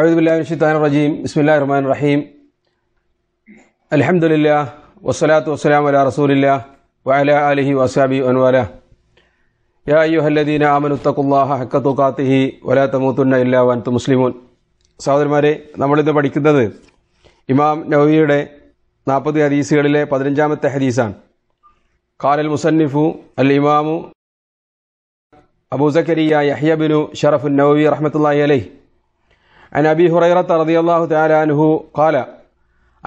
അഴുദുബില്ലാഹിഷിത്താൻ റജീം ബിസ്മില്ലാ റഹ്മാൻ റഹീം അലഹമുല്ല വസ്സലാത്തു വസ്സലാം അല റസൂലില്ല വല അലഹി വസാബി അൻവാല യാ അയ്യുഹല്ലദീന ഹക്കത്തു കാത്തിഹി വലാ തമൂത്തുന്ന ഇല്ലാ വൻതു മുസ്ലിമൂൻ സഹോദരന്മാരെ നമ്മളിന്ന് പഠിക്കുന്നത് ഇമാം നവവിയുടെ നാൽപ്പത് ഹദീസുകളിലെ പതിനഞ്ചാമത്തെ ഹദീസാണ് കാലൽ മുസന്നിഫു അൽ ഇമാമു അബൂസക്കരിയ യഹ്യബിനു ഷറഫുൻ നവവി റഹ്മത്തുല്ലാഹി അലൈഹി عن أبي هريرة رضي الله تعالى عنه قال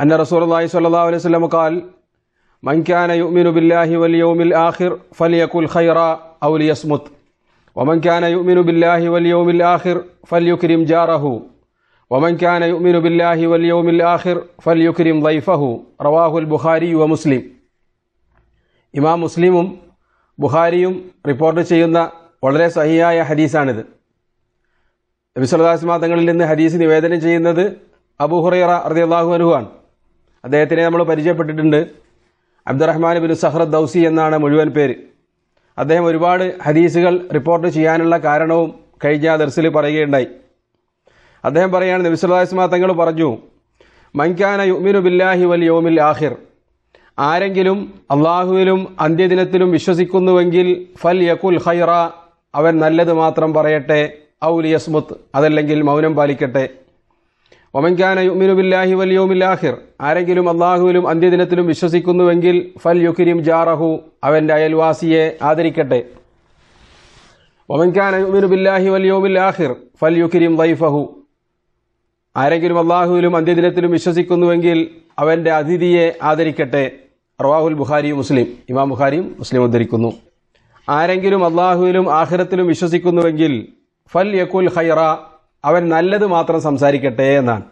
أن رسول الله صلى الله عليه وسلم قال من كان يؤمن بالله واليوم الآخر فليقل خيرا أو ليصمت ومن كان يؤمن بالله واليوم الآخر فليكرم جاره ومن كان يؤمن بالله واليوم الآخر فليكرم ضيفه رواه البخاري ومسلم ഇമാം മുസ്ലിമും ബുഹാരിയും റിപ്പോർട്ട് ചെയ്യുന്ന വളരെ സഹിയായ ഹദീസാണിത് നബിസ്വല്ലാസ്മാതങ്ങളിൽ നിന്ന് ഹദീസ് നിവേദനം ചെയ്യുന്നത് അബൂഹുറൈറ റളിയല്ലാഹു അള്ളാഹു അനുഹാണ് അദ്ദേഹത്തിനെ നമ്മൾ പരിചയപ്പെട്ടിട്ടുണ്ട് അബ്ദുറഹ്മാൻ ബിൻ സഹ്റദ് ദൗസി എന്നാണ് മുഴുവൻ പേര് അദ്ദേഹം ഒരുപാട് ഹദീസുകൾ റിപ്പോർട്ട് ചെയ്യാനുള്ള കാരണവും കഴിഞ്ഞ ദർസിൽ പറയുകയുണ്ടായി അദ്ദേഹം പറയാണ് നബിസ്വല്ലാസ്മാ തങ്ങൾ പറഞ്ഞു മൻകാന യുമിനു ബില്ലാഹി വൽ യോമിൽ ആഹിർ ആരെങ്കിലും അള്ളാഹുവിലും അന്ത്യദിനത്തിലും വിശ്വസിക്കുന്നുവെങ്കിൽ ഫൽ യഖുൽ ഹൈറ അവൻ നല്ലത് മാത്രം പറയട്ടെ ഔലിയസ്മുത്ത് അതല്ലെങ്കിൽ മൗനം പാലിക്കട്ടെ ഒമൻഖാന യുമിനുബില്ലാഹി വലിയോമില്ലാഹിർ ആരെങ്കിലും അള്ളാഹുവിലും അന്ത്യദിനത്തിലും വിശ്വസിക്കുന്നുവെങ്കിൽ ഫൽ യുഖിരിം ജാറഹു അവൻ്റെ അയൽവാസിയെ ആദരിക്കട്ടെ ഒമൻഖാന യുമിനുബില്ലാഹി വലിയോമില്ലാഹിർ ഫൽ യുഖിരിം ലൈഫഹു ആരെങ്കിലും അള്ളാഹുവിലും അന്ത്യദിനത്തിലും വിശ്വസിക്കുന്നുവെങ്കിൽ അവൻ്റെ അതിഥിയെ ആദരിക്കട്ടെ റവാഹുൽ ബുഖാരി മുസ്ലിം ഇമാം ബുഖാരിയും മുസ്ലിം ഉദ്ധരിക്കുന്നു ആരെങ്കിലും അള്ളാഹുവിലും ആഹിറത്തിലും വിശ്വസിക്കുന്നുവെങ്കിൽ ഫൽ യക്കുൽ ഹൈറ അവൻ നല്ലത് മാത്രം സംസാരിക്കട്ടെ എന്നാണ്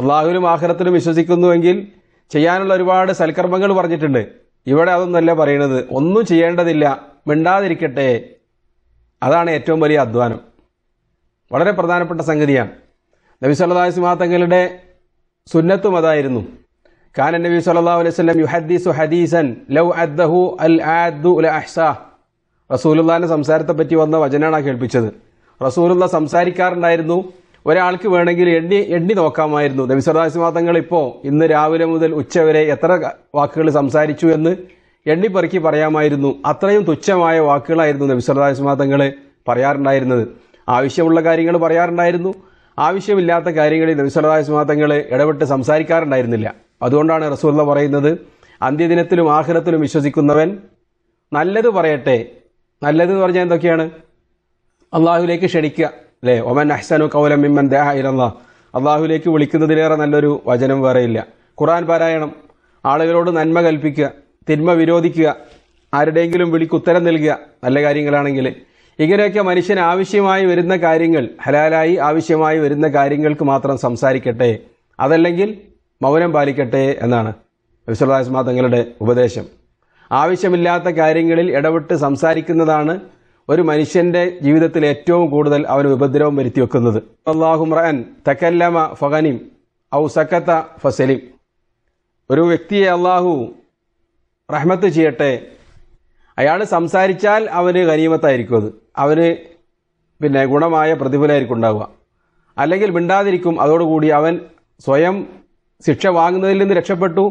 അള്ളാഹുവിനും ആഹ്റത്തിനും വിശ്വസിക്കുന്നുവെങ്കിൽ ചെയ്യാനുള്ള ഒരുപാട് സൽക്കർമ്മങ്ങൾ പറഞ്ഞിട്ടുണ്ട് ഇവിടെ അതൊന്നല്ല പറയുന്നത് ഒന്നും ചെയ്യേണ്ടതില്ല മിണ്ടാതിരിക്കട്ടെ അതാണ് ഏറ്റവും വലിയ അധ്വാനം വളരെ പ്രധാനപ്പെട്ട സംഗതിയാണ് നബി സല്ലാ സിമാത്തങ്ങളുടെ സുന്നത്തും അതായിരുന്നു കാനൻ നബി സല്ലാ അലൈവല്ലം യുഹദ്ദീസു ഹദീസൻ ലൗ അദ്ദഹു അൽ ആദ്ദു അഹ്സാഹ് റസൂലുല്ലാന്റെ സംസാരത്തെ പറ്റി വന്ന വചനാണ് കേൾപ്പിച്ചത് റസൂലുള്ള സംസാരിക്കാറുണ്ടായിരുന്നു ഒരാൾക്ക് വേണമെങ്കിൽ എണ്ണി എണ്ണി നോക്കാമായിരുന്നു നബിസ്വലാസിമാതങ്ങൾ ഇപ്പോൾ ഇന്ന് രാവിലെ മുതൽ ഉച്ചവരെ എത്ര വാക്കുകൾ സംസാരിച്ചു എന്ന് എണ്ണിപ്പെറുക്കി പറയാമായിരുന്നു അത്രയും തുച്ഛമായ വാക്കുകളായിരുന്നു നബിസ്വലാസിമാതങ്ങൾ പറയാറുണ്ടായിരുന്നത് ആവശ്യമുള്ള കാര്യങ്ങൾ പറയാറുണ്ടായിരുന്നു ആവശ്യമില്ലാത്ത കാര്യങ്ങളിൽ നബിസ്വലാസിമാതങ്ങൾ ഇടപെട്ട് സംസാരിക്കാറുണ്ടായിരുന്നില്ല അതുകൊണ്ടാണ് റസൂല പറയുന്നത് അന്ത്യദിനത്തിലും ആഹ്ലത്തിലും വിശ്വസിക്കുന്നവൻ നല്ലത് പറയട്ടെ എന്ന് പറഞ്ഞാൽ എന്തൊക്കെയാണ് അള്ളാഹുലേക്ക് ക്ഷണിക്കുക അല്ലേ ഒമൻ അഹ്സനു കൗലം മിമ്മൻ ദേഹ ഇലല്ലാ അള്ളാഹുലേക്ക് വിളിക്കുന്നതിലേറെ നല്ലൊരു വചനം ഇല്ല ഖുറാൻ പാരായണം ആളുകളോട് നന്മ കൽപ്പിക്കുക തിന്മ വിരോധിക്കുക ആരുടെയെങ്കിലും വിളിക്കുത്തരം നൽകുക നല്ല കാര്യങ്ങളാണെങ്കിൽ ഇങ്ങനെയൊക്കെ മനുഷ്യൻ ആവശ്യമായി വരുന്ന കാര്യങ്ങൾ ഹലാലായി ആവശ്യമായി വരുന്ന കാര്യങ്ങൾക്ക് മാത്രം സംസാരിക്കട്ടെ അതല്ലെങ്കിൽ മൗനം പാലിക്കട്ടെ എന്നാണ് വിശ്വദാസ്മാ തങ്ങളുടെ ഉപദേശം ആവശ്യമില്ലാത്ത കാര്യങ്ങളിൽ ഇടപെട്ട് സംസാരിക്കുന്നതാണ് ഒരു മനുഷ്യന്റെ ജീവിതത്തിൽ ഏറ്റവും കൂടുതൽ അവർ ഉപദ്രവം വരുത്തി വെക്കുന്നത് അള്ളാഹുമ്രൻ തക്കല്ലമ ഫഗനിം ഔ സക്കത്ത ഫസലിം ഒരു വ്യക്തിയെ അള്ളാഹു റഹ്മത്ത് ചെയ്യട്ടെ അയാൾ സംസാരിച്ചാൽ അവന് ഖനീമത്തായിരിക്കും അത് അവന് പിന്നെ ഗുണമായ പ്രതിഫലമായിരിക്കും ഉണ്ടാവുക അല്ലെങ്കിൽ മിണ്ടാതിരിക്കും അതോടുകൂടി അവൻ സ്വയം ശിക്ഷ വാങ്ങുന്നതിൽ നിന്ന് രക്ഷപ്പെട്ടു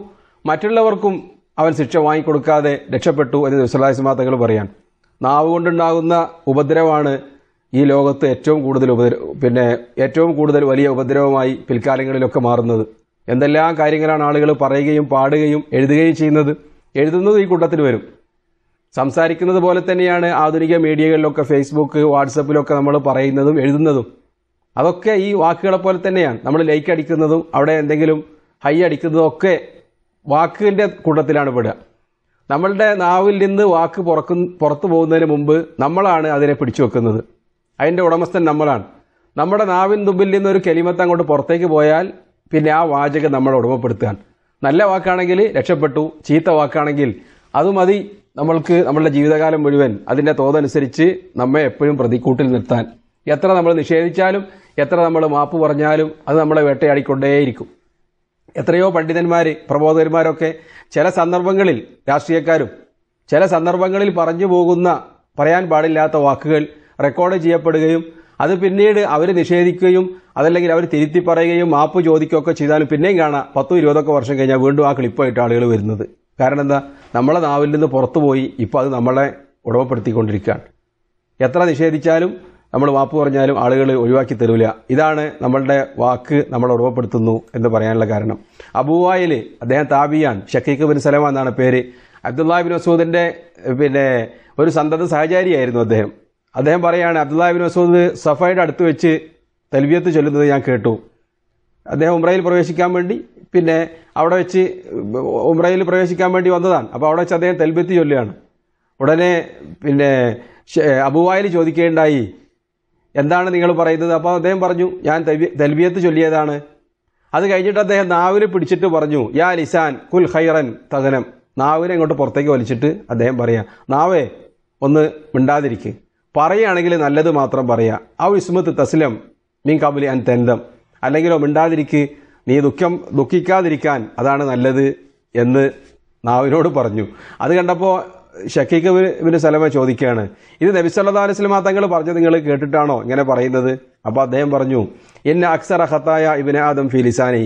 മറ്റുള്ളവർക്കും അവൻ ശിക്ഷ വാങ്ങിക്കൊടുക്കാതെ രക്ഷപ്പെട്ടു എന്ന് നബ്സല്ലാഹിസ്മാ തങ്ങൾ പറയാൻ നാവ് കൊണ്ടുണ്ടാകുന്ന ഉപദ്രവമാണ് ഈ ലോകത്ത് ഏറ്റവും കൂടുതൽ ഉപദ്ര പിന്നെ ഏറ്റവും കൂടുതൽ വലിയ ഉപദ്രവമായി പിൽക്കാലങ്ങളിലൊക്കെ മാറുന്നത് എന്തെല്ലാം കാര്യങ്ങളാണ് ആളുകൾ പറയുകയും പാടുകയും എഴുതുകയും ചെയ്യുന്നത് എഴുതുന്നത് ഈ കൂട്ടത്തിൽ വരും സംസാരിക്കുന്നത് പോലെ തന്നെയാണ് ആധുനിക മീഡിയകളിലൊക്കെ ഫേസ്ബുക്ക് വാട്സപ്പിലൊക്കെ നമ്മൾ പറയുന്നതും എഴുതുന്നതും അതൊക്കെ ഈ വാക്കുകളെ പോലെ തന്നെയാണ് നമ്മൾ ലൈക്ക് അടിക്കുന്നതും അവിടെ എന്തെങ്കിലും ഹൈ അടിക്കുന്നതും ഒക്കെ വാക്കിൻ്റെ കൂട്ടത്തിലാണ് പെടുക നമ്മളുടെ നാവിൽ നിന്ന് വാക്ക് പുറക്കു പുറത്തു പോകുന്നതിന് മുമ്പ് നമ്മളാണ് അതിനെ പിടിച്ചു വെക്കുന്നത് അതിൻ്റെ ഉടമസ്ഥൻ നമ്മളാണ് നമ്മുടെ നാവിൻ തുമ്പിൽ നിന്ന് ഒരു കെലിമത്ത് അങ്ങോട്ട് പുറത്തേക്ക് പോയാൽ പിന്നെ ആ വാചകം നമ്മളെ ഉടമപ്പെടുത്താൻ നല്ല വാക്കാണെങ്കിൽ രക്ഷപ്പെട്ടു ചീത്ത വാക്കാണെങ്കിൽ അത് മതി നമ്മൾക്ക് നമ്മളുടെ ജീവിതകാലം മുഴുവൻ അതിൻ്റെ തോതനുസരിച്ച് നമ്മെ എപ്പോഴും പ്രതിക്കൂട്ടിൽ നിർത്താൻ എത്ര നമ്മൾ നിഷേധിച്ചാലും എത്ര നമ്മൾ മാപ്പ് പറഞ്ഞാലും അത് നമ്മളെ വേട്ടയാടിക്കൊണ്ടേയിരിക്കും എത്രയോ പണ്ഡിതന്മാർ പ്രബോധകന്മാരൊക്കെ ചില സന്ദർഭങ്ങളിൽ രാഷ്ട്രീയക്കാരും ചില സന്ദർഭങ്ങളിൽ പറഞ്ഞു പോകുന്ന പറയാൻ പാടില്ലാത്ത വാക്കുകൾ റെക്കോർഡ് ചെയ്യപ്പെടുകയും അത് പിന്നീട് അവർ നിഷേധിക്കുകയും അതല്ലെങ്കിൽ അവർ തിരുത്തി പറയുകയും മാപ്പ് ചോദിക്കുകയൊക്കെ ചെയ്താലും പിന്നെയും കാണാം പത്തും ഇരുപതൊക്കെ വർഷം കഴിഞ്ഞാൽ വീണ്ടും ആ ക്ലിപ്പായിട്ട് ആളുകൾ വരുന്നത് കാരണം എന്താ നമ്മളെ നാവിൽ നിന്ന് പുറത്തുപോയി ഇപ്പോൾ അത് നമ്മളെ ഉടമപ്പെടുത്തിക്കൊണ്ടിരിക്കുകയാണ് എത്ര നിഷേധിച്ചാലും നമ്മൾ വാപ്പ് പറഞ്ഞാലും ആളുകൾ ഒഴിവാക്കി തരില്ല ഇതാണ് നമ്മളുടെ വാക്ക് നമ്മൾ ഉറവപ്പെടുത്തുന്നു എന്ന് പറയാനുള്ള കാരണം അബുവായിൽ അദ്ദേഹം താബിയാൻ ഷക്കീഖ് ബിൻ സലമ എന്നാണ് പേര് അബ്ദുല്ലാ ബിൻ മസൂദിൻ്റെ പിന്നെ ഒരു സന്തത സഹചാരിയായിരുന്നു അദ്ദേഹം അദ്ദേഹം പറയാണ് അബ്ദുല്ലാ ബിൻ മസൂദ് സഫയുടെ അടുത്ത് വെച്ച് തൽവിയത്ത് ചൊല്ലുന്നത് ഞാൻ കേട്ടു അദ്ദേഹം ഉമ്രയിൽ പ്രവേശിക്കാൻ വേണ്ടി പിന്നെ അവിടെ വെച്ച് ഉമ്രയിൽ പ്രവേശിക്കാൻ വേണ്ടി വന്നതാണ് അപ്പോൾ അവിടെ വെച്ച് അദ്ദേഹം തൽബിയത്ത് ചൊല്ലുകയാണ് ഉടനെ പിന്നെ അബുവായിൽ ചോദിക്കേണ്ടായി എന്താണ് നിങ്ങൾ പറയുന്നത് അപ്പോൾ അദ്ദേഹം പറഞ്ഞു ഞാൻ തൽബിയത്ത് ചൊല്ലിയതാണ് അത് കഴിഞ്ഞിട്ട് അദ്ദേഹം നാവിനെ പിടിച്ചിട്ട് പറഞ്ഞു യാ ലിസാൻ കുൽ ഖൈറൻ തകനം നാവിനെ ഇങ്ങോട്ട് പുറത്തേക്ക് വലിച്ചിട്ട് അദ്ദേഹം പറയാം നാവേ ഒന്ന് മിണ്ടാതിരിക്കുക പറയുകയാണെങ്കിൽ നല്ലത് മാത്രം പറയുക ആ വിസ്മത്ത് തസ്ലം മീൻ കബുലി അൻ തെന്തം അല്ലെങ്കിലോ മിണ്ടാതിരിക്കുക നീ ദുഃഖം ദുഃഖിക്കാതിരിക്കാൻ അതാണ് നല്ലത് എന്ന് നാവിനോട് പറഞ്ഞു അത് കണ്ടപ്പോൾ ഷക്കീഖ് ഇബിന് സലമ ചോദിക്കുകയാണ് ഇത് നബി സല്ലാ അലിസ്ലമ തങ്ങൾ പറഞ്ഞത് നിങ്ങൾ കേട്ടിട്ടാണോ ഇങ്ങനെ പറയുന്നത് അപ്പോൾ അദ്ദേഹം പറഞ്ഞു എന്നെ അക്സറ ഹത്തായ ഇബിന് ആദം ഫിലിസാനി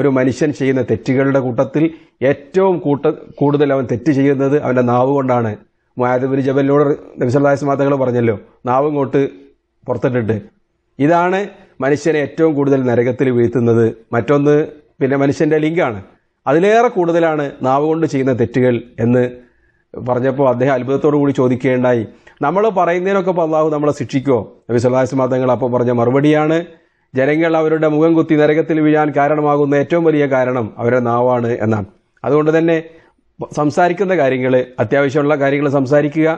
ഒരു മനുഷ്യൻ ചെയ്യുന്ന തെറ്റുകളുടെ കൂട്ടത്തിൽ ഏറ്റവും കൂട്ട കൂടുതൽ അവൻ തെറ്റ് ചെയ്യുന്നത് അവൻ്റെ നാവ് കൊണ്ടാണ് മുഹാദിബിന് ജബലിനോട് നബി സല്ലാ അലൈഹി തങ്ങൾ പറഞ്ഞല്ലോ നാവ് ഇങ്ങോട്ട് പുറത്തിട്ടിട്ട് ഇതാണ് മനുഷ്യനെ ഏറ്റവും കൂടുതൽ നരകത്തിൽ വീഴ്ത്തുന്നത് മറ്റൊന്ന് പിന്നെ മനുഷ്യൻ്റെ ലിങ്കാണ് അതിലേറെ കൂടുതലാണ് നാവ് കൊണ്ട് ചെയ്യുന്ന തെറ്റുകൾ എന്ന് പറഞ്ഞപ്പോൾ അദ്ദേഹം അത്ഭുതത്തോടു കൂടി ചോദിക്കേണ്ടായി നമ്മൾ പറയുന്നതിനൊക്കെ അള്ളാഹു നമ്മളെ ശിക്ഷിക്കോ നബി സുല്ലാസ് തങ്ങൾ അപ്പോൾ പറഞ്ഞ മറുപടിയാണ് ജനങ്ങൾ അവരുടെ മുഖം കുത്തി നരകത്തിൽ വീഴാൻ കാരണമാകുന്ന ഏറ്റവും വലിയ കാരണം അവരുടെ നാവാണ് എന്നാണ് അതുകൊണ്ട് തന്നെ സംസാരിക്കുന്ന കാര്യങ്ങൾ അത്യാവശ്യമുള്ള കാര്യങ്ങൾ സംസാരിക്കുക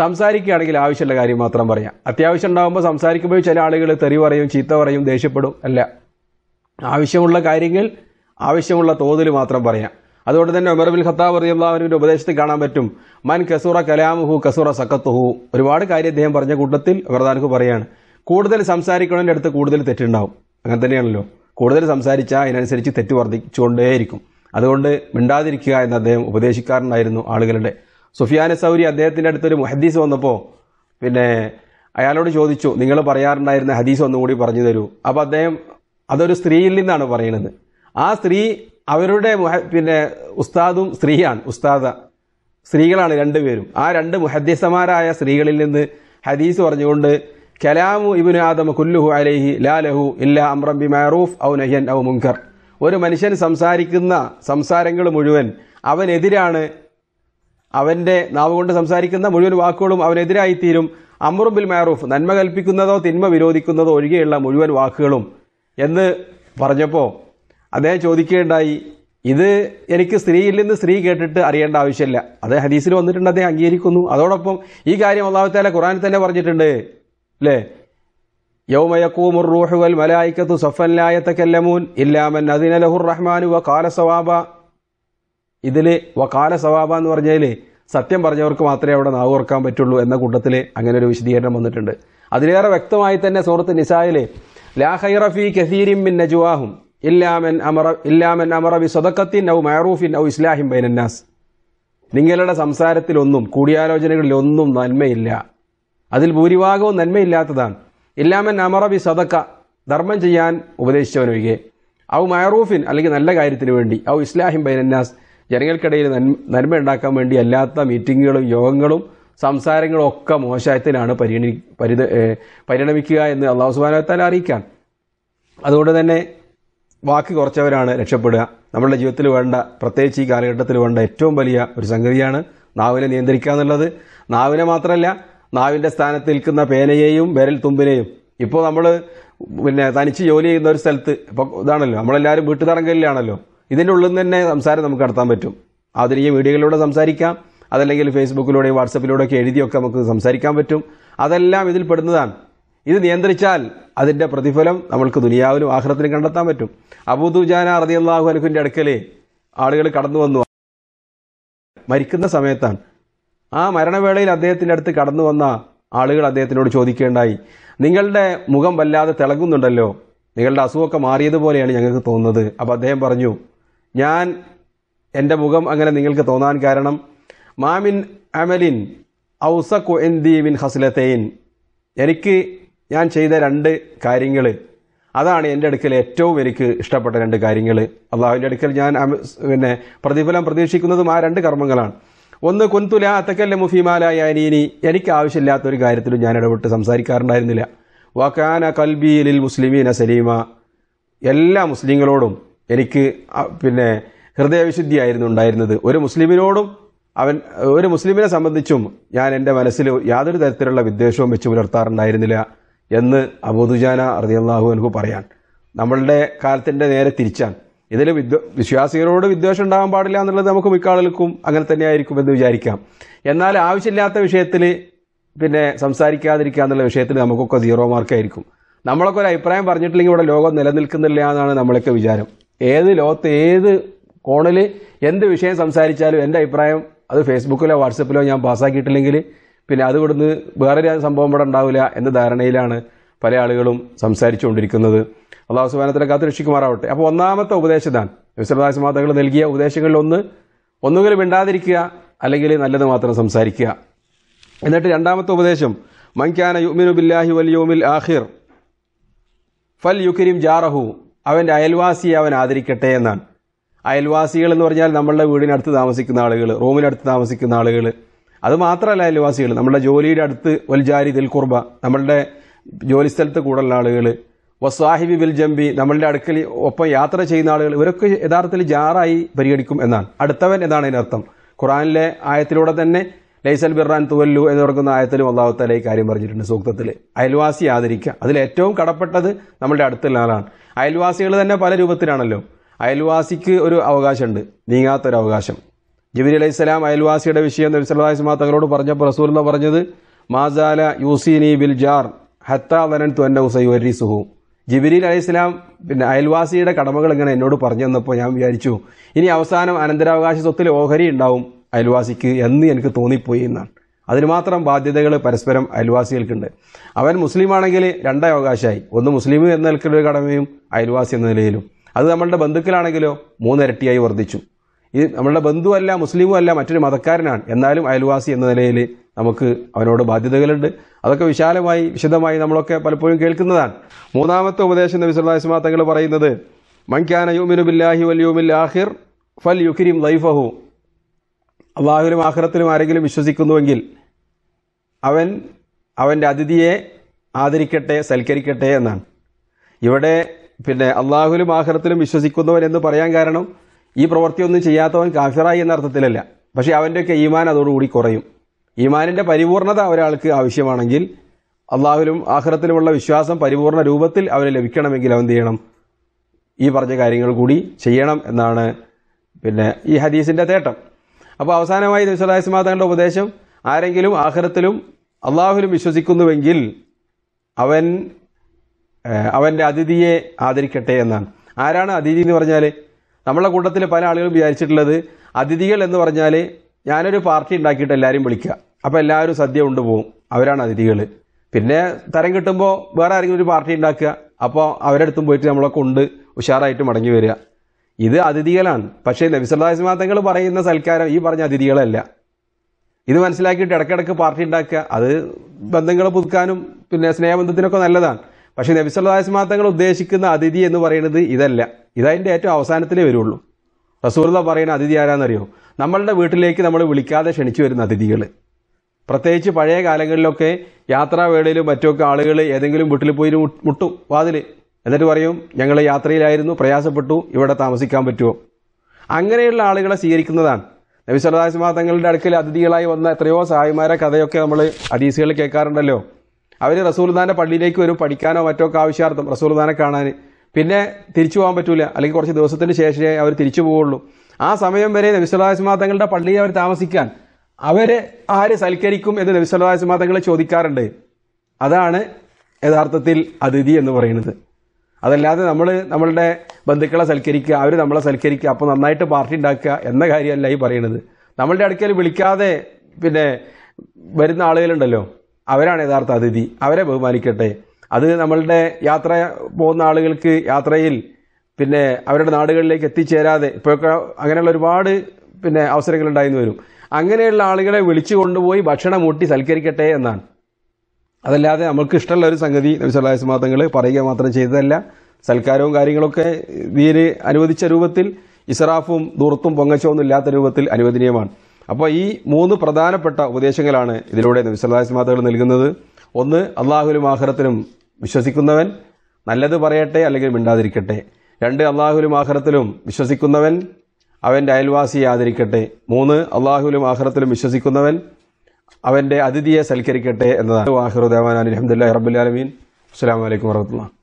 സംസാരിക്കുകയാണെങ്കിൽ ആവശ്യമുള്ള കാര്യം മാത്രം പറയാം അത്യാവശ്യം ഉണ്ടാകുമ്പോൾ സംസാരിക്കുമ്പോൾ ചില ആളുകൾ തെറി പറയും ചീത്ത പറയും ദേഷ്യപ്പെടും അല്ല ആവശ്യമുള്ള കാര്യങ്ങൾ ആവശ്യമുള്ള തോതിൽ മാത്രം പറയാം അതുകൊണ്ട് തന്നെ ഉമർ ബിൻ ഖത്താബ് റിയാവിൻ്റെ ഉപദേശത്തിൽ കാണാൻ പറ്റും മൻ കസൂറ കലാമുഹു കസൂറ സക്കത്തുഹു ഒരുപാട് കാര്യം അദ്ദേഹം പറഞ്ഞ കൂട്ടത്തിൽ വെറുതാനക്ക് പറയാണ് കൂടുതൽ സംസാരിക്കുന്നതിൻ്റെ അടുത്ത് കൂടുതൽ തെറ്റുണ്ടാവും അങ്ങനെ തന്നെയാണല്ലോ കൂടുതൽ സംസാരിച്ചാൽ അതിനനുസരിച്ച് തെറ്റ് വർദ്ധിച്ചുകൊണ്ടേയിരിക്കും അതുകൊണ്ട് മിണ്ടാതിരിക്കുക എന്ന് അദ്ദേഹം ഉപദേശിക്കാറുണ്ടായിരുന്നു ആളുകളുടെ സുഫിയാന സൗരി അദ്ദേഹത്തിൻ്റെ അടുത്തൊരു ഹദീസ് വന്നപ്പോൾ പിന്നെ അയാളോട് ചോദിച്ചു നിങ്ങൾ പറയാറുണ്ടായിരുന്ന ഹദീസ് ഒന്നുകൂടി പറഞ്ഞു തരൂ അപ്പോൾ അദ്ദേഹം അതൊരു സ്ത്രീയിൽ നിന്നാണ് പറയുന്നത് ആ സ്ത്രീ അവരുടെ പിന്നെ ഉസ്താദും സ്ത്രീയാണ് ഉസ്താദ സ്ത്രീകളാണ് രണ്ടുപേരും ആ രണ്ട് മുഹദ്യസമാരായ സ്ത്രീകളിൽ നിന്ന് ഹദീസ് പറഞ്ഞുകൊണ്ട് കലാമു ഇബിന് ആദമ കുല്ലുഹു അലൈഹി ലാലഹു ഇല്ല അമ്രംബി മാറൂഫ് ഔ നഹ്യൻ ഔ മുങ്കർ ഒരു മനുഷ്യൻ സംസാരിക്കുന്ന സംസാരങ്ങൾ മുഴുവൻ അവനെതിരാണ് അവൻ്റെ നാവ് കൊണ്ട് സംസാരിക്കുന്ന മുഴുവൻ വാക്കുകളും അവനെതിരായിത്തീരും അമ്രുബിൽ മാറൂഫ് നന്മ കൽപ്പിക്കുന്നതോ തിന്മ വിരോധിക്കുന്നതോ ഒഴികെയുള്ള മുഴുവൻ വാക്കുകളും എന്ന് പറഞ്ഞപ്പോൾ അദ്ദേഹം ചോദിക്കുകയുണ്ടായി ഇത് എനിക്ക് സ്ത്രീയില്ലെന്ന് സ്ത്രീ കേട്ടിട്ട് അറിയേണ്ട ആവശ്യമില്ല അത് ഹദീസിൽ വന്നിട്ടുണ്ട് അദ്ദേഹം അംഗീകരിക്കുന്നു അതോടൊപ്പം ഈ കാര്യം അള്ളാഹുത്താല ഖുറാൻ തന്നെ പറഞ്ഞിട്ടുണ്ട് അല്ലേ യൗമയക്കൂമുർ റൂഹു വൽ മലായിക്കത്തു സഫല്ലായത്തക്കല്ലമൂൻ ഇല്ലാമൻ അതിന ലഹുർ റഹ്മാനു വ കാല സവാബ ഇതിൽ വ കാല സവാബ എന്ന് പറഞ്ഞാൽ സത്യം പറഞ്ഞവർക്ക് മാത്രമേ അവിടെ നാവ് ഓർക്കാൻ പറ്റുള്ളൂ എന്ന കൂട്ടത്തിൽ അങ്ങനെ ഒരു വിശദീകരണം വന്നിട്ടുണ്ട് അതിലേറെ വ്യക്തമായി തന്നെ സുഹൃത്ത് നിസായിൽ ലാ കസീരിം മിൻ നജുവാഹും ഇല്ലാമൻ അമറ ബി ഔ മൈറൂഫിൻ ഔ ഇസ്ലാഹിം ബൈനന്നാസ് നിങ്ങളുടെ സംസാരത്തിലൊന്നും കൂടിയാലോചനകളിലൊന്നും നന്മയില്ല അതിൽ ഭൂരിഭാഗവും നന്മയില്ലാത്തതാണ് ഇല്ലാമൻ അമറ ബി സദക്ക ധർമ്മം ചെയ്യാൻ ഉപദേശിച്ചവനൊഴികെ ഔ മൈറൂഫിൻ അല്ലെങ്കിൽ നല്ല കാര്യത്തിന് വേണ്ടി ഔ ഇസ്ലാഹിം ബൈനന്നാസ് ജനങ്ങൾക്കിടയിൽ നന്മ ഉണ്ടാക്കാൻ വേണ്ടി അല്ലാത്ത മീറ്റിങ്ങുകളും യോഗങ്ങളും സംസാരങ്ങളും ഒക്കെ മോശത്തിലാണ് പരിഗണി പരിണമിക്കുക എന്ന് അള്ളാഹു സുബാനത്താൽ അറിയിക്കാൻ അതുകൊണ്ട് തന്നെ വാക്ക് കുറച്ചവരാണ് രക്ഷപ്പെടുക നമ്മളുടെ ജീവിതത്തിൽ വേണ്ട പ്രത്യേകിച്ച് ഈ കാലഘട്ടത്തിൽ വേണ്ട ഏറ്റവും വലിയ ഒരു സംഗതിയാണ് നാവിനെ നിയന്ത്രിക്കുക എന്നുള്ളത് നാവിനെ മാത്രമല്ല നാവിൻ്റെ സ്ഥാനത്ത് നിൽക്കുന്ന പേനയെയും വിരൽ തുമ്പിനെയും ഇപ്പോൾ നമ്മൾ പിന്നെ തനിച്ച് ജോലി ചെയ്യുന്ന ഒരു സ്ഥലത്ത് ഇപ്പോൾ ഇതാണല്ലോ നമ്മളെല്ലാവരും വീട്ടുതടങ്കലിലാണല്ലോ ഇതിൻ്റെ ഉള്ളിൽ നിന്ന് തന്നെ സംസാരം നമുക്ക് നടത്താൻ പറ്റും ആധുനിക വീഡിയോകളിലൂടെ സംസാരിക്കാം അതല്ലെങ്കിൽ ഫേസ്ബുക്കിലൂടെയും വാട്സപ്പിലൂടെയൊക്കെ എഴുതിയൊക്കെ നമുക്ക് സംസാരിക്കാൻ പറ്റും അതെല്ലാം ഇതിൽ പെടുന്നതാണ് ഇത് നിയന്ത്രിച്ചാൽ അതിൻ്റെ പ്രതിഫലം നമ്മൾക്ക് ദുനിയാവിലും ആഹ്റത്തിലും കണ്ടെത്താൻ പറ്റും അബൂദുജാന അറദിയല്ലാഹു അലഖിൻ്റെ അടുക്കലേ ആളുകൾ കടന്നു വന്നു മരിക്കുന്ന സമയത്താണ് ആ മരണവേളയിൽ അദ്ദേഹത്തിൻ്റെ അടുത്ത് കടന്നു വന്ന ആളുകൾ അദ്ദേഹത്തിനോട് ചോദിക്കേണ്ടായി നിങ്ങളുടെ മുഖം വല്ലാതെ തിളങ്ങുന്നുണ്ടല്ലോ നിങ്ങളുടെ അസുഖമൊക്കെ മാറിയതുപോലെയാണ് ഞങ്ങൾക്ക് തോന്നുന്നത് അപ്പോൾ അദ്ദേഹം പറഞ്ഞു ഞാൻ എൻ്റെ മുഖം അങ്ങനെ നിങ്ങൾക്ക് തോന്നാൻ കാരണം മാമിൻ അമലിൻ ഔസഖു എൻ ദീവിൻ ഹസ്ലത്തെയിൻ എനിക്ക് ഞാൻ ചെയ്ത രണ്ട് കാര്യങ്ങൾ അതാണ് എൻ്റെ അടുക്കൽ ഏറ്റവും എനിക്ക് ഇഷ്ടപ്പെട്ട രണ്ട് കാര്യങ്ങൾ അള്ളാഹുവിൻ്റെ അടുക്കൽ ഞാൻ പിന്നെ പ്രതിഫലം പ്രതീക്ഷിക്കുന്നതും ആ രണ്ട് കർമ്മങ്ങളാണ് ഒന്ന് കൊന്തുല അത്തക്കല്ല മുഫിമാലായ അനീനി എനിക്ക് ആവശ്യമില്ലാത്ത ഒരു കാര്യത്തിലും ഞാൻ ഇടപെട്ട് സംസാരിക്കാറുണ്ടായിരുന്നില്ല വക്കാന കൽബിയിൽ മുസ്ലിമീന സലീമ എല്ലാ മുസ്ലിങ്ങളോടും എനിക്ക് പിന്നെ ഹൃദയവിശുദ്ധിയായിരുന്നു ഉണ്ടായിരുന്നത് ഒരു മുസ്ലിമിനോടും അവൻ ഒരു മുസ്ലിമിനെ സംബന്ധിച്ചും ഞാൻ എൻ്റെ മനസ്സിൽ യാതൊരു തരത്തിലുള്ള വിദ്വേഷവും വെച്ച് പുലർത്താറുണ്ടായിരുന്നില്ല എന്ന് അബൂദുജാന അറിയാഹു എനിക്ക് പറയാൻ നമ്മളുടെ കാലത്തിൻ്റെ നേരെ തിരിച്ചാണ് ഇതിൽ വിദ്വ വിശ്വാസികളോട് വിദ്വേഷം ഉണ്ടാകാൻ പാടില്ല എന്നുള്ളത് നമുക്ക് മിക്ക ആളുകൾക്കും അങ്ങനെ തന്നെയായിരിക്കും എന്ന് വിചാരിക്കാം എന്നാൽ ആവശ്യമില്ലാത്ത വിഷയത്തിൽ പിന്നെ സംസാരിക്കാതിരിക്കുക എന്നുള്ള വിഷയത്തിൽ നമുക്കൊക്കെ സീറോ മാർക്കായിരിക്കും നമ്മളൊക്കെ ഒരു അഭിപ്രായം പറഞ്ഞിട്ടില്ലെങ്കിൽ ഇവിടെ ലോകം നിലനിൽക്കുന്നില്ല എന്നാണ് നമ്മളൊക്കെ വിചാരം ഏത് ലോകത്ത് ഏത് കോണിൽ എന്ത് വിഷയം സംസാരിച്ചാലും എൻ്റെ അഭിപ്രായം അത് ഫേസ്ബുക്കിലോ വാട്സപ്പിലോ ഞാൻ പാസ്സാക്കിയിട്ടില്ലെങ്കിൽ പിന്നെ അതുകൊടുന്ന് വേറൊരു സംഭവം ഇവിടെ ഉണ്ടാവില്ല എന്ന ധാരണയിലാണ് പല ആളുകളും സംസാരിച്ചുകൊണ്ടിരിക്കുന്നത് അള്ളാഹു സുബാനത്തിനെ കാത്ത് രക്ഷിക്കുമാറാവട്ടെ അപ്പോൾ ഒന്നാമത്തെ ഉപദേശദാൻ വിശ്രദാസി മാതാക്കൾ നൽകിയ ഉപദേശങ്ങളിൽ ഒന്ന് ഒന്നുകിൽ മിണ്ടാതിരിക്കുക അല്ലെങ്കിൽ നല്ലത് മാത്രം സംസാരിക്കുക എന്നിട്ട് രണ്ടാമത്തെ ഉപദേശം മൻഖാന യുമിനു ബില്ലാഹി വൽ യോമിൽ ആഹിർ ഫൽ യുക്കിരിം ജാറഹു അവൻ്റെ അയൽവാസിയെ അവൻ ആദരിക്കട്ടെ എന്നാണ് അയൽവാസികൾ എന്ന് പറഞ്ഞാൽ നമ്മളുടെ വീടിനടുത്ത് താമസിക്കുന്ന ആളുകൾ റൂമിനടുത്ത് താമസിക്കുന്ന ആളുകൾ മാത്രമല്ല അയൽവാസികൾ നമ്മുടെ ജോലിയുടെ അടുത്ത് വൽജാരി ദിൽ കുർബ നമ്മളുടെ ജോലിസ്ഥലത്ത് കൂടുള്ള ആളുകൾ വസാഹിബി ബിൽ ജംബി നമ്മളുടെ അടുക്കൽ ഒപ്പം യാത്ര ചെയ്യുന്ന ആളുകൾ ഇവരൊക്കെ യഥാർത്ഥത്തിൽ ജാറായി പരിഗണിക്കും എന്നാണ് അടുത്തവൻ എന്നാണ് അതിനർത്ഥം ഖുറാനിലെ ആയത്തിലൂടെ തന്നെ ലൈസൽ ബിറാൻ തുവല്ലു എന്ന് തുടങ്ങുന്ന ആയത്തിലും അള്ളാഹുത്താല ഈ കാര്യം പറഞ്ഞിട്ടുണ്ട് സൂക്തത്തിൽ അയൽവാസി ആദരിക്കുക അതിലേറ്റവും കടപ്പെട്ടത് നമ്മളുടെ അടുത്തുള്ള ആളാണ് അയൽവാസികൾ തന്നെ പല രൂപത്തിലാണല്ലോ അയൽവാസിക്ക് ഒരു അവകാശമുണ്ട് നീങ്ങാത്തൊരു അവകാശം ജബിരി അലൈഹി സ്വലാം അയൽവാസിയുടെ വിഷയം നബിസ്ലാസ്മാ തങ്ങളോട് പറഞ്ഞപ്പോൾ എന്ന് പറഞ്ഞത് മാസാല യൂസിനി ബിൽ ജാർ ഹത്താ വനൻ തുവൻ്റെ ഉസൈവരി സുഹു അലൈഹി സ്വലാം പിന്നെ അയൽവാസിയുടെ കടമകൾ ഇങ്ങനെ എന്നോട് പറഞ്ഞു തന്നപ്പോൾ ഞാൻ വിചാരിച്ചു ഇനി അവസാനം അനന്തരാവകാശ സ്വത്തിൽ ഓഹരി ഉണ്ടാവും അയൽവാസിക്ക് എന്ന് എനിക്ക് തോന്നിപ്പോയി എന്നാണ് അതിനുമാത്രം ബാധ്യതകൾ പരസ്പരം അയൽവാസികൾക്കുണ്ട് അവൻ മുസ്ലിമാണെങ്കിൽ അവകാശമായി ഒന്ന് മുസ്ലിം എന്ന നിലക്കുള്ള കടമയും അയൽവാസി എന്ന നിലയിലും അത് നമ്മളുടെ ബന്ധുക്കളാണെങ്കിലോ മൂന്നിരട്ടിയായി വർദ്ധിച്ചു ഇത് നമ്മളുടെ ബന്ധുവല്ല മുസ്ലിമും അല്ല മറ്റൊരു മതക്കാരനാണ് എന്നാലും അയൽവാസി എന്ന നിലയിൽ നമുക്ക് അവനോട് ബാധ്യതകളുണ്ട് അതൊക്കെ വിശാലമായി വിശദമായി നമ്മളൊക്കെ പലപ്പോഴും കേൾക്കുന്നതാണ് മൂന്നാമത്തെ ഉപദേശം നബിസ്വല്ലാസ്മാ തങ്ങൾ പറയുന്നത് മൻഖാന യൂമിനു ബില്ലാഹി വല്യൂമിൽ ആഹിർ ഫൽ യുഖിരിം ലൈഫഹു അള്ളാഹുലും ആഹ്റത്തിലും ആരെങ്കിലും വിശ്വസിക്കുന്നുവെങ്കിൽ അവൻ അവൻ്റെ അതിഥിയെ ആദരിക്കട്ടെ സൽക്കരിക്കട്ടെ എന്നാണ് ഇവിടെ പിന്നെ അള്ളാഹുലും ആഹ്റത്തിലും വിശ്വസിക്കുന്നവൻ എന്ന് പറയാൻ കാരണം ഈ പ്രവൃത്തിയൊന്നും ചെയ്യാത്തവൻ കാഫിറായി എന്ന അർത്ഥത്തിലല്ല പക്ഷേ അവൻ്റെയൊക്കെ ഈമാൻ അതോടുകൂടി കുറയും ഈമാനിൻ്റെ പരിപൂർണത ഒരാൾക്ക് ആവശ്യമാണെങ്കിൽ അള്ളാഹുലും ആഹ്റത്തിലുമുള്ള വിശ്വാസം പരിപൂർണ രൂപത്തിൽ അവന് ലഭിക്കണമെങ്കിൽ അവൻ ചെയ്യണം ഈ പറഞ്ഞ കാര്യങ്ങൾ കൂടി ചെയ്യണം എന്നാണ് പിന്നെ ഈ ഹദീസിൻ്റെ തേട്ടം അപ്പോൾ അവസാനമായി നബിസ്വലാഹിസ്മാ തങ്ങളുടെ ഉപദേശം ആരെങ്കിലും ആഹ്റത്തിലും അള്ളാഹുലും വിശ്വസിക്കുന്നുവെങ്കിൽ അവൻ അവൻ്റെ അതിഥിയെ ആദരിക്കട്ടെ എന്നാണ് ആരാണ് അതിഥി എന്ന് പറഞ്ഞാൽ നമ്മളെ കൂട്ടത്തിൽ പല ആളുകളും വിചാരിച്ചിട്ടുള്ളത് അതിഥികൾ എന്ന് പറഞ്ഞാൽ ഞാനൊരു പാർട്ടി ഉണ്ടാക്കിയിട്ട് എല്ലാവരും വിളിക്കുക അപ്പോൾ എല്ലാവരും സദ്യ കൊണ്ടുപോകും അവരാണ് അതിഥികൾ പിന്നെ തരം കിട്ടുമ്പോൾ വേറെ ആരെങ്കിലും ഒരു പാർട്ടി ഉണ്ടാക്കുക അപ്പോൾ അവരടുത്തും പോയിട്ട് നമ്മളെ കൊണ്ട് ഉഷാറായിട്ട് മടങ്ങി വരിക ഇത് അതിഥികളാണ് പക്ഷേ നബിസലാസ്മാങ്ങൾ പറയുന്ന സൽക്കാരം ഈ പറഞ്ഞ അതിഥികളല്ല ഇത് മനസ്സിലാക്കിയിട്ട് ഇടയ്ക്കിടയ്ക്ക് പാർട്ടി ഉണ്ടാക്കുക അത് ബന്ധങ്ങൾ പുതുക്കാനും പിന്നെ സ്നേഹബന്ധത്തിനൊക്കെ നല്ലതാണ് പക്ഷേ നബിസലാസ്മാങ്ങൾ ഉദ്ദേശിക്കുന്ന അതിഥി എന്ന് പറയുന്നത് ഇതല്ല ഇതതിൻ്റെ ഏറ്റവും അവസാനത്തിലേ വരുള്ളൂ റസൂർദ പറയുന്ന അതിഥി ആരാന്നറിയോ നമ്മളുടെ വീട്ടിലേക്ക് നമ്മൾ വിളിക്കാതെ ക്ഷണിച്ചു വരുന്ന അതിഥികൾ പ്രത്യേകിച്ച് പഴയ കാലങ്ങളിലൊക്കെ യാത്രാവേളയിലും മറ്റൊക്കെ ആളുകൾ ഏതെങ്കിലും വീട്ടിൽ പോയി മുട്ടും വാതിൽ എന്നിട്ട് പറയും ഞങ്ങൾ യാത്രയിലായിരുന്നു പ്രയാസപ്പെട്ടു ഇവിടെ താമസിക്കാൻ പറ്റുമോ അങ്ങനെയുള്ള ആളുകളെ സ്വീകരിക്കുന്നതാണ് നബി സല്ലാസ്മാ തങ്ങളുടെ അടുക്കൽ അതിഥികളായി വന്ന എത്രയോ സഹായിമാരെ കഥയൊക്കെ നമ്മൾ അദീസുകളിൽ കേൾക്കാറുണ്ടല്ലോ അവർ റസൂൽദാൻ്റെ പള്ളിയിലേക്ക് വരും പഠിക്കാനോ മറ്റോ ആവശ്യാർത്ഥം റസൂൽദാനെ കാണാൻ പിന്നെ തിരിച്ചു പോകാൻ പറ്റൂല അല്ലെങ്കിൽ കുറച്ച് ദിവസത്തിന് ശേഷമേ അവർ തിരിച്ചു പോവുള്ളൂ ആ സമയം വരെ തങ്ങളുടെ പള്ളിയിൽ അവർ താമസിക്കാൻ അവരെ ആര് സൽക്കരിക്കും എന്ന് നബിസ്വല്ലാസ്മാതങ്ങൾ ചോദിക്കാറുണ്ട് അതാണ് യഥാർത്ഥത്തിൽ അതിഥി എന്ന് പറയുന്നത് അതല്ലാതെ നമ്മൾ നമ്മളുടെ ബന്ധുക്കളെ സൽക്കരിക്കുക അവർ നമ്മളെ സൽക്കരിക്കുക അപ്പോൾ നന്നായിട്ട് പാർട്ടി ഉണ്ടാക്കുക എന്ന കാര്യമല്ല ഈ പറയുന്നത് നമ്മളുടെ അടുക്കൽ വിളിക്കാതെ പിന്നെ വരുന്ന ആളുകളുണ്ടല്ലോ അവരാണ് യഥാർത്ഥ അതിഥി അവരെ ബഹുമാനിക്കട്ടെ അത് നമ്മളുടെ യാത്ര പോകുന്ന ആളുകൾക്ക് യാത്രയിൽ പിന്നെ അവരുടെ നാടുകളിലേക്ക് എത്തിച്ചേരാതെ ഇപ്പോഴൊക്കെ അങ്ങനെയുള്ള ഒരുപാട് പിന്നെ അവസരങ്ങൾ ഉണ്ടായിരുന്നു വരും അങ്ങനെയുള്ള ആളുകളെ വിളിച്ചു കൊണ്ടുപോയി ഭക്ഷണം ഊട്ടി സൽക്കരിക്കട്ടെ എന്നാണ് അതല്ലാതെ നമുക്ക് ഇഷ്ടമുള്ള ഒരു സംഗതി നബിസ്വല്ലാസ് മാതങ്ങൾ പറയുക മാത്രം ചെയ്തതല്ല സൽക്കാരവും കാര്യങ്ങളൊക്കെ ദീന് അനുവദിച്ച രൂപത്തിൽ ഇസറാഫും ദൂർത്തും ഒന്നും ഇല്ലാത്ത രൂപത്തിൽ അനുവദനീയമാണ് അപ്പോൾ ഈ മൂന്ന് പ്രധാനപ്പെട്ട ഉപദേശങ്ങളാണ് ഇതിലൂടെ നബിസ്വല്ലാസ് മാതകൾ നൽകുന്നത് ഒന്ന് അള്ളാഹുലും ആഹ്റത്തിലും വിശ്വസിക്കുന്നവൻ നല്ലത് പറയട്ടെ അല്ലെങ്കിൽ മിണ്ടാതിരിക്കട്ടെ രണ്ട് അള്ളാഹുലും ആഹ്റത്തിലും വിശ്വസിക്കുന്നവൻ അവൻ്റെ അയൽവാസിയെ ആദരിക്കട്ടെ മൂന്ന് അള്ളാഹുലും ആഹ്റത്തിലും വിശ്വസിക്കുന്നവൻ അവൻ്റെ അതിഥിയെ സൽക്കരിക്കട്ടെ എന്നതാണ് ആഹിറു അലഹമുല്ലാ റബുലാലമീൻ അസ്സാം വലൈക്കും വർഹമുല്ല